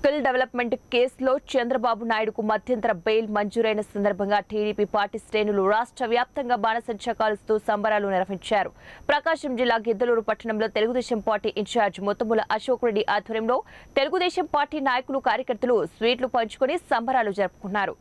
skill development కేసులో చంద్రబాబు నాయుడుకు మధ్యంతర బెయిల్ మంజూరైన సందర్భంగా టీడీపీ పార్టీ శ్రేణులు రాష్ట్ర వ్యాప్తంగా బాణసంచా కాలుస్తూ సంబరాలు నిర్వహించారు ప్రకాశం జిల్లా గిద్దలూరు పట్టణంలో తెలుగుదేశం పార్టీ ఇన్ఛార్జ్ ముత్తముల అశోక్ రెడ్డి ఆధ్వర్యంలో తెలుగుదేశం పార్టీ నాయకులు కార్యకర్తలు స్వీట్లు పంచుకుని సంబరాలు జరుపుకున్నారు